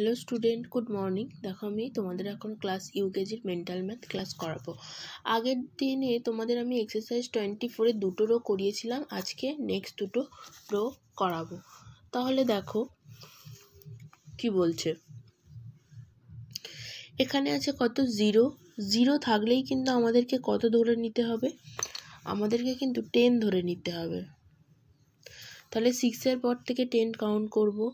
hello student good morning দেখো আমি তোমাদের এখন ক্লাস ইউকেজির মেন্টাল ম্যাথ ক্লাস করাবো আগের দিনে তোমাদের আমি এক্সারসাইজ টোয়েন্টি ফোরে দুটো রো করিয়েছিলাম আজকে নেক্সট দুটো রো করাবো তাহলে দেখো কি বলছে এখানে আছে কত জিরো জিরো থাকলেই কিন্তু আমাদেরকে কত ধরে নিতে হবে আমাদেরকে কিন্তু টেন ধরে নিতে হবে তাহলে সিক্সের পর থেকে টেন কাউন্ট করবো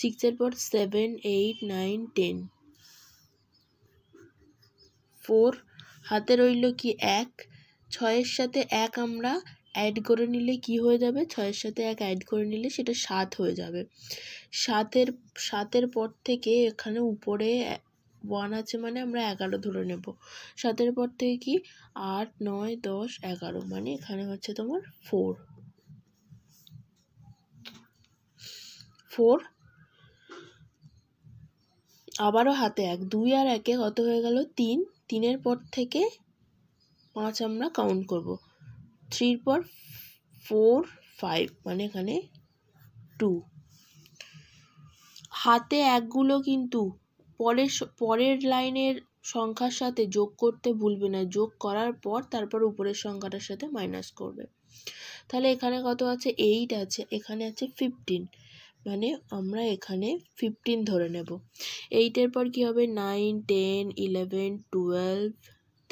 সিক্সের পর seven eight nine ten four হাতে রইল কি এক ছয়ের সাথে এক আমরা অ্যাড করে নিলে কি হয়ে যাবে ছয়ের সাথে এক অ্যাড করে নিলে সেটা সাত হয়ে যাবে সাতের সাতের পর থেকে এখানে উপরে ওয়ান আছে মানে আমরা এগারো ধরে নেব সাতের পর থেকে কি আট নয় দশ এগারো মানে এখানে হচ্ছে তোমার ফোর ফোর আবারও হাতে এক দুই আর একে কত হয়ে গেল তিন তিনের পর থেকে পাঁচ আমরা কাউন্ট করব থ্রির পর ফোর ফাইভ মানে এখানে টু হাতে একগুলো কিন্তু পরের পরের লাইনের সংখ্যার সাথে যোগ করতে ভুলবে না যোগ করার পর তারপর উপরের সংখ্যাটার সাথে মাইনাস করবে তাহলে এখানে কত আছে এইট আছে এখানে আছে ফিফটিন মানে আমরা এখানে ফিফটিন ধরে নেব এইটের পর কি হবে nine ten eleven twelve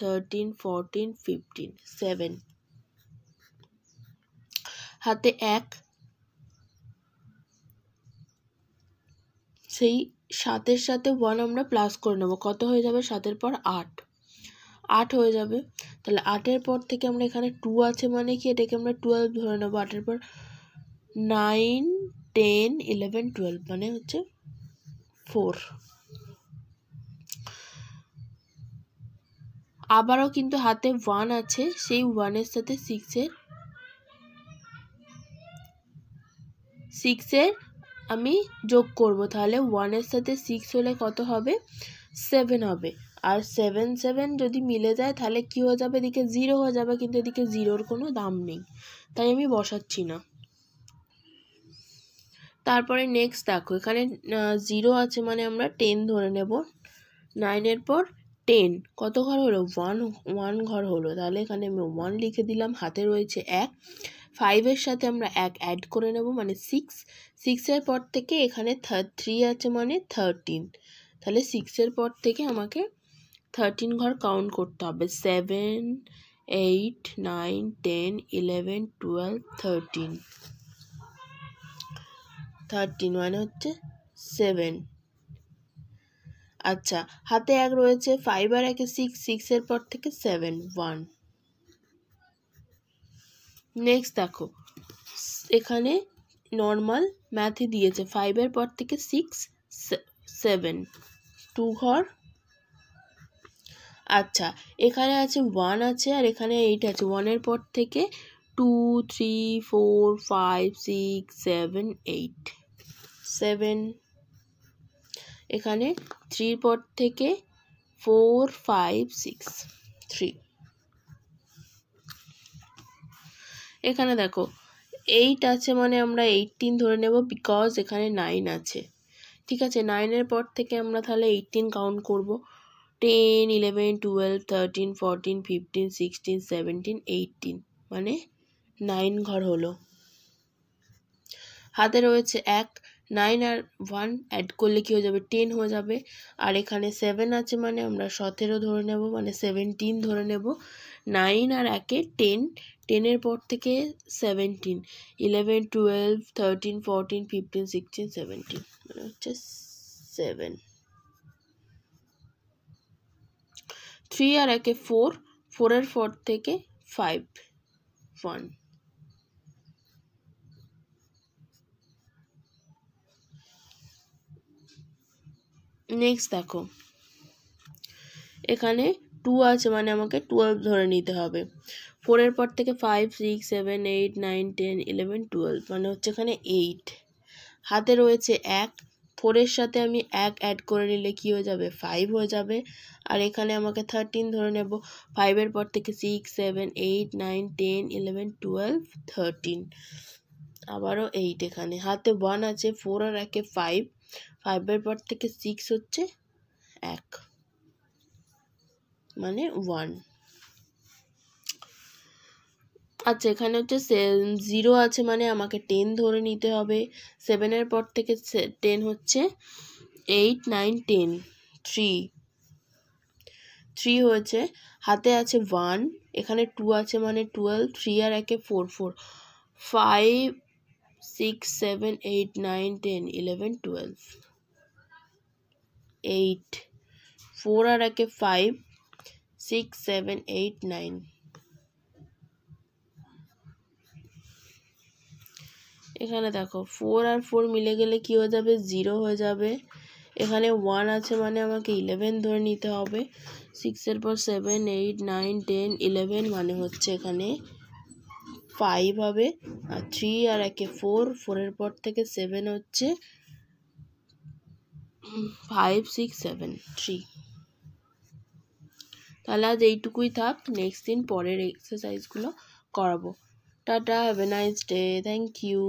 thirteen fourteen fifteen seven হাতে এক সেই সাতের সাথে ওয়ান আমরা প্লাস করে নেব কত হয়ে যাবে সাতের পর আট আট হয়ে যাবে তাহলে আটের পর থেকে আমরা এখানে টু আছে মানে কি এটাকে আমরা টুয়েলভ ধরে নেবো আটের পর নাইন টেন ইলেভেন টুয়েলভ মানে হচ্ছে ফোর আবারও কিন্তু হাতে ওয়ান আছে সেই ওয়ানের সাথে সিক্সের সিক্সের আমি যোগ করব তাহলে ওয়ানের সাথে সিক্স হলে কত হবে সেভেন হবে আর সেভেন সেভেন যদি মিলে যায় তাহলে কী হয়ে যাবে এদিকে জিরো হয়ে যাবে কিন্তু এদিকে জিরোর কোনো দাম নেই তাই আমি বসাচ্ছি না তারপরে নেক্সট দেখো এখানে জিরো আছে মানে আমরা টেন ধরে নেব নাইনের পর টেন কত ঘর হলো ওয়ান ওয়ান ঘর হলো তাহলে এখানে আমি ওয়ান লিখে দিলাম হাতে রয়েছে এক ফাইভের সাথে আমরা এক অ্যাড করে নেব মানে সিক্স সিক্সের পর থেকে এখানে থ্রি আছে মানে থার্টিন তাহলে সিক্সের পর থেকে আমাকে থার্টিন ঘর কাউন্ট করতে হবে seven eight nine ten eleven twelve thirteen thirteen মানে হচ্ছে সেভেন আচ্ছা হাতে এক রয়েছে ফাইভ আর একে সিক্স সিক্সের পর থেকে সেভেন ওয়ান নেক্সট দেখো এখানে নর্মাল ম্যাথে দিয়েছে ফাইভের পর থেকে সিক্স সেভেন টু ঘর আচ্ছা এখানে আছে ওয়ান আছে আর এখানে এইট আছে ওয়ানের পর থেকে two three four five six seven eight seven এখানে থ্রির পর থেকে ফোর ফাইভ সিক্স থ্রি এখানে দেখো এইট আছে মানে আমরা এইটিন ধরে নেব বিকজ এখানে নাইন আছে ঠিক আছে নাইনের পর থেকে আমরা তাহলে এইটিন কাউন্ট করব ten eleven twelve thirteen fourteen fifteen sixteen seventeen eighteen মানে নাইন ঘর হলো হাতে রয়েছে এক নাইন আর ওয়ান অ্যাড করলে কী হয়ে যাবে টেন হয়ে যাবে আর এখানে সেভেন আছে মানে আমরা সতেরো ধরে নেব মানে সেভেনটিন ধরে নেব নাইন আর একে টেন টেনের পর থেকে seventeen eleven twelve thirteen fourteen fifteen sixteen seventeen মানে হচ্ছে সেভেন থ্রি আর একে ফোর ফোরের পর থেকে ফাইভ ওয়ান নেক্সট দেখো এখানে টু আছে মানে আমাকে টুয়েলভ ধরে নিতে হবে ফোরের পর থেকে five six seven eight nine ten eleven twelve মানে হচ্ছে এখানে এইট হাতে রয়েছে এক ফোরের সাথে আমি এক অ্যাড করে নিলে কী হয়ে যাবে ফাইভ হয়ে যাবে আর এখানে আমাকে থার্টিন ধরে নেব ফাইভের পর থেকে six seven eight nine ten eleven twelve thirteen আবারও এইট এখানে হাতে ওয়ান আছে ফোর আর একে ফাইভ ফাইভের পর থেকে সিক্স হচ্ছে এক মানে ওয়ান আচ্ছা এখানে হচ্ছে জিরো আছে মানে আমাকে টেন ধরে নিতে হবে সেভেনের পর থেকে টেন হচ্ছে eight nine ten three three হয়েছে হাতে আছে ওয়ান এখানে টু আছে মানে টুয়েলভ থ্রি আর একে four four five six seven eight nine ten eleven twelve eight four আর একে five six seven eight nine এখানে দেখো ফোর আর ফোর মিলে গেলে কি হয়ে যাবে জিরো হয়ে যাবে এখানে ওয়ান আছে মানে আমাকে ইলেভেন ধরে নিতে হবে সিক্সের পর seven eight nine ten eleven মানে হচ্ছে এখানে ফাইভ হবে আর থ্রি আর একে ফোর ফোরের পর থেকে সেভেন হচ্ছে ফাইভ সিক্স সেভেন থ্রি তাহলে আজ এইটুকুই থাক নেক্সট দিন পরের এক্সারসাইজগুলো করাবো tata have a nice day thank you